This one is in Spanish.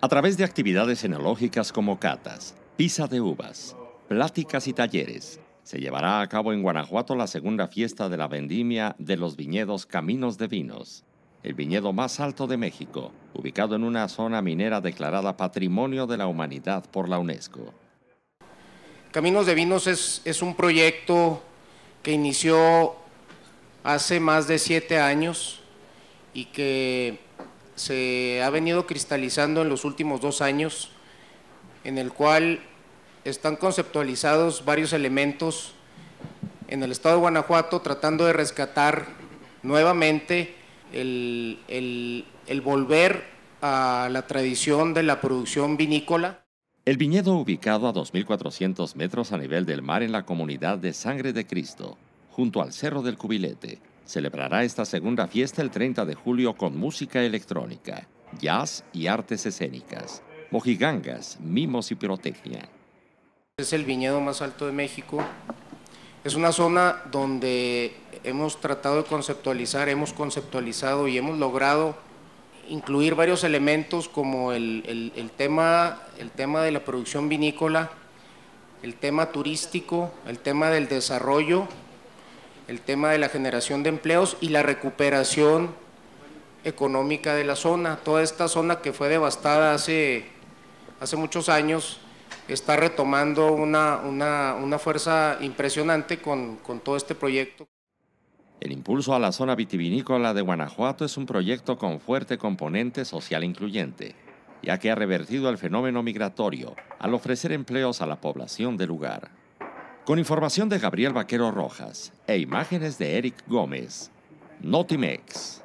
A través de actividades enológicas como catas, pisa de uvas, pláticas y talleres, se llevará a cabo en Guanajuato la segunda fiesta de la vendimia de los viñedos Caminos de Vinos, el viñedo más alto de México, ubicado en una zona minera declarada Patrimonio de la Humanidad por la UNESCO. Caminos de Vinos es, es un proyecto que inició hace más de siete años y que se ha venido cristalizando en los últimos dos años, en el cual están conceptualizados varios elementos en el estado de Guanajuato tratando de rescatar nuevamente el, el volver a la tradición de la producción vinícola. El viñedo ubicado a 2.400 metros a nivel del mar en la comunidad de Sangre de Cristo, junto al Cerro del Cubilete, celebrará esta segunda fiesta el 30 de julio con música electrónica, jazz y artes escénicas, mojigangas, mimos y pirotecnia. Es el viñedo más alto de México. Es una zona donde hemos tratado de conceptualizar, hemos conceptualizado y hemos logrado incluir varios elementos como el, tema, el tema de la producción vinícola, el tema turístico, el tema del desarrollo el tema de la generación de empleos y la recuperación económica de la zona. Toda esta zona que fue devastada hace, hace muchos años está retomando una, fuerza impresionante con todo este proyecto. El impulso a la zona vitivinícola de Guanajuato es un proyecto con fuerte componente social incluyente, ya que ha revertido el fenómeno migratorio al ofrecer empleos a la población del lugar. Con información de Gabriel Vaquero Rojas e imágenes de Eric Gómez. Notimex.